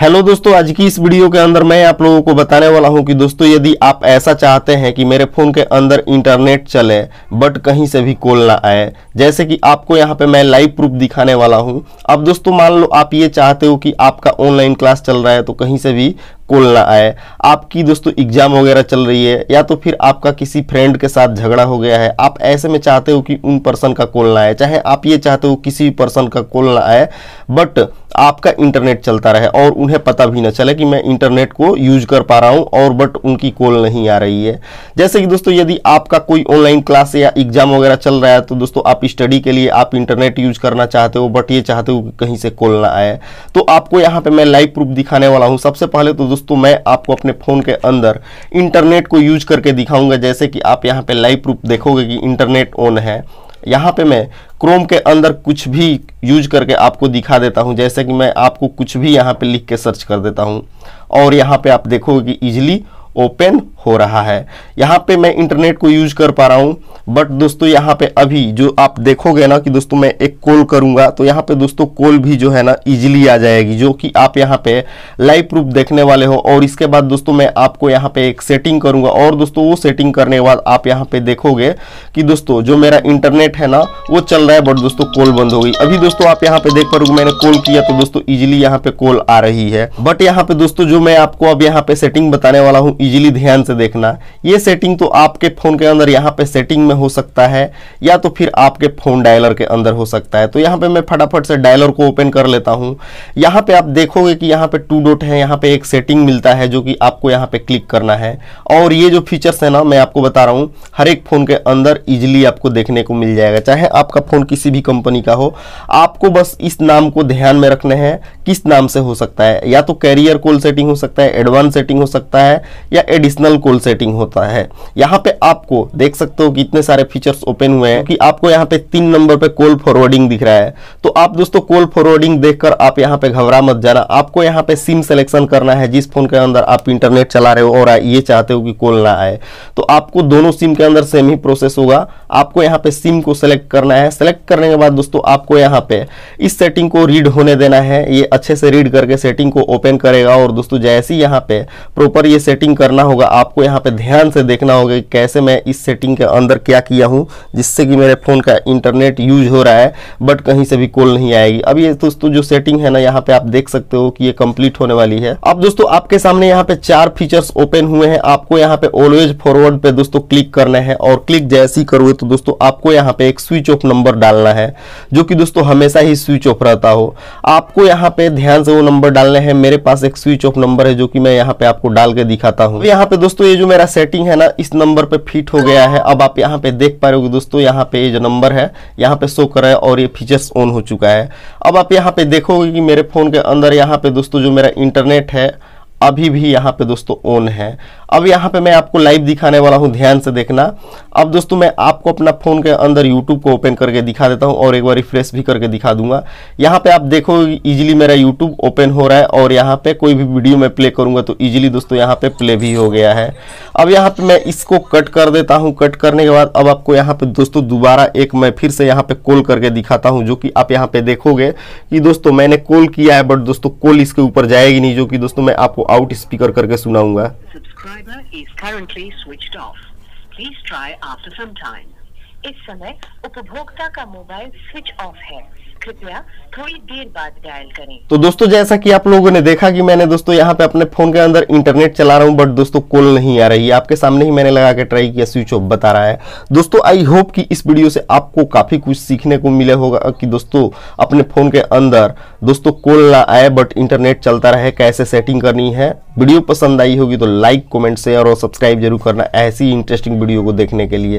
hello दोस्तों आज की इस वीडियो के अंदर मैं आप लोगों को बताने वाला हूं कि दोस्तों यदि आप ऐसा चाहते हैं कि मेरे फ़ोन के अंदर इंटरनेट चले बट कहीं से भी कॉल ना आए जैसे कि आपको यहां पे मैं लाइव प्रूफ दिखाने वाला हूं अब दोस्तों मान लो आप ये चाहते हो कि आपका ऑनलाइन क्लास चल रहा है तो कहीं से भी कोल ना आए आपकी दोस्तों एग्ज़ाम वगैरह चल रही है या तो फिर आपका किसी फ्रेंड के साथ झगड़ा हो गया है आप ऐसे में चाहते हो कि उन पर्सन का कोल ना आए चाहे आप ये चाहते हो किसी भी पर्सन का कोल ना आए बट आपका इंटरनेट चलता रहे और उन्हें पता भी ना चले कि मैं इंटरनेट को यूज कर पा रहा हूँ और बट उनकी कॉल नहीं आ रही है जैसे कि दोस्तों यदि आपका कोई ऑनलाइन क्लास या एग्जाम वगैरह चल रहा है तो दोस्तों आप स्टडी के लिए आप इंटरनेट यूज करना चाहते हो बट ये चाहते हो कि कहीं से कॉल ना आए तो आपको यहाँ पे मैं लाइव प्रूफ दिखाने वाला हूँ सबसे पहले तो दोस्तों दोस्तों मैं आपको अपने फ़ोन के अंदर इंटरनेट को यूज करके दिखाऊंगा जैसे कि आप यहाँ पे लाइव प्रूफ देखोगे कि इंटरनेट ऑन है यहाँ पे मैं क्रोम के अंदर कुछ भी यूज करके आपको दिखा देता हूँ जैसे कि मैं आपको कुछ भी यहाँ पे लिख के सर्च कर देता हूँ और यहाँ पे आप देखोगे कि ईजिली ओपन हो रहा है यहाँ पे मैं इंटरनेट को यूज कर पा रहा हूँ बट दोस्तों यहाँ पे अभी जो आप देखोगे ना कि दोस्तों मैं एक कॉल करूँगा तो यहाँ पे दोस्तों कॉल भी जो है ना इजीली आ जाएगी जो कि आप यहाँ पे लाइव प्रूफ देखने वाले हो और इसके बाद दोस्तों मैं आपको यहाँ पे एक सेटिंग करूँगा और दोस्तों वो सेटिंग करने के बाद आप यहाँ पे देखोगे कि दोस्तों जो मेरा इंटरनेट है ना वो चल रहा है बट दोस्तों कॉल बंद हो गई अभी दोस्तों आप यहाँ पे देख पा रहे मैंने कॉल किया तो दोस्तों इजिली यहाँ पे कॉल आ रही है बट यहाँ पे दोस्तों जो मैं आपको अब यहाँ पे सेटिंग बताने वाला हूँ इजीली ध्यान से देखना ये सेटिंग तो आपके फ़ोन के अंदर यहाँ पे सेटिंग में हो सकता है या तो फिर आपके फ़ोन डायलर के अंदर हो सकता है तो यहाँ पे मैं फटाफट से डायलर को ओपन कर लेता हूँ यहाँ पे आप देखोगे कि यहाँ पे टू डॉट है यहाँ पे एक सेटिंग मिलता है जो कि आपको यहाँ पे क्लिक करना है और ये जो फीचर्स है ना मैं आपको बता रहा हूँ हर एक फ़ोन के अंदर इजिली आपको देखने को मिल जाएगा चाहे आपका फ़ोन किसी भी कंपनी का हो आपको बस इस नाम को ध्यान में रखना है किस नाम से हो सकता है या तो कैरियर कॉल सेटिंग हो सकता है एडवांस सेटिंग हो सकता है या एडिशनल कॉल सेटिंग होता है यहाँ पे आपको देख सकते हो कि इतने सारे फीचर्स ओपन हुए हैं कि आपको यहाँ पे तीन नंबर पे कॉल फॉरवर्डिंग दिख रहा है तो आप दोस्तों कॉल फॉरवर्डिंग देखकर आप यहाँ पे घबरा मत जाना आपको यहाँ पे सिम सेलेक्शन करना है जिस फोन के अंदर आप इंटरनेट चला रहे हो और ये चाहते हो कि कॉल ना आए तो आपको दोनों सिम के अंदर सेम ही प्रोसेस होगा आपको यहाँ पे सिम को सेलेक्ट करना है सेलेक्ट करने के बाद दोस्तों आपको यहाँ पे इस सेटिंग को रीड होने देना है ये अच्छे से रीड करके सेटिंग को ओपन करेगा और दोस्तों जैसे ही यहाँ पे प्रॉपर ये सेटिंग करना होगा आपको यहाँ पे ध्यान से देखना होगा कि कैसे मैं इस सेटिंग के अंदर क्या किया हूँ जिससे कि मेरे फ़ोन का इंटरनेट यूज हो रहा है बट कहीं से भी कॉल नहीं आएगी अब ये दोस्तों जो सेटिंग है ना यहाँ पे आप देख सकते हो कि ये कंप्लीट होने वाली है अब दोस्तों आपके सामने यहाँ पे चार फीचर्स ओपन हुए हैं आपको यहाँ पे ऑलवेज फॉरवर्ड पे दोस्तों क्लिक करना है और क्लिक जैसी करोगे तो दोस्तों आपको यहाँ पे एक स्विच ऑफ नंबर डालना है जो कि दोस्तों हमेशा ही स्विच ऑफ रहता हो आपको यहाँ पे ध्यान से वो नंबर डालना है मेरे पास एक स्विच ऑफ नंबर है जो कि मैं यहाँ पे आपको डाल के दिखाता हूँ हूँ यहाँ पे दोस्तों ये जो मेरा सेटिंग है ना इस नंबर पे फिट हो गया है अब आप यहाँ पे देख पा रहे हो दोस्तों यहाँ पे ये जो नंबर है यहाँ पे शो कर रहा है और ये फीचर्स ऑन हो चुका है अब आप यहाँ पे देखोगे कि मेरे फोन के अंदर यहाँ पे दोस्तों जो मेरा इंटरनेट है अभी भी यहाँ पे दोस्तों ऑन है अब यहाँ पे मैं आपको लाइव दिखाने वाला हूँ ध्यान से देखना अब दोस्तों मैं आपको अपना फ़ोन के अंदर यूट्यूब को ओपन करके दिखा देता हूँ और एक बार रिफ्रेश भी करके दिखा दूंगा यहाँ पे आप देखो इजीली मेरा यूट्यूब ओपन हो रहा है और यहाँ पे कोई भी वीडियो मैं प्ले करूँगा तो ईजिली दोस्तों यहाँ पर प्ले भी हो गया है अब यहाँ पर मैं इसको कट कर देता हूँ कट करने के बाद अब आपको यहाँ पर दोस्तों दोबारा एक मैं फिर से यहाँ पर कॉल करके दिखाता हूँ जो कि आप यहाँ पर देखोगे कि दोस्तों मैंने कॉल किया है बट दोस्तों कॉल इसके ऊपर जाएगी नहीं जो कि दोस्तों मैं आपको आउट स्पीकर करके सुनाऊंगा इस समय उपभोक्ता का मोबाइल स्विच ऑफ है कृपया थोड़ी देर बाद डायल करें तो दोस्तों जैसा कि आप लोगों ने देखा कि मैंने दोस्तों यहाँ पे अपने फोन के अंदर इंटरनेट चला रहा हूँ बट दोस्तों कॉल नहीं आ रही है आपके सामने ही मैंने लगा के ट्राई किया स्विच ऑफ बता रहा है दोस्तों आई होप कि इस वीडियो से आपको काफी कुछ सीखने को मिले होगा कि दोस्तों अपने फोन के अंदर दोस्तों कॉल ना आए बट इंटरनेट चलता रहे कैसे सेटिंग करनी है वीडियो पसंद आई होगी तो लाइक कॉमेंट शेयर और सब्सक्राइब जरूर करना ऐसी इंटरेस्टिंग वीडियो को देखने के लिए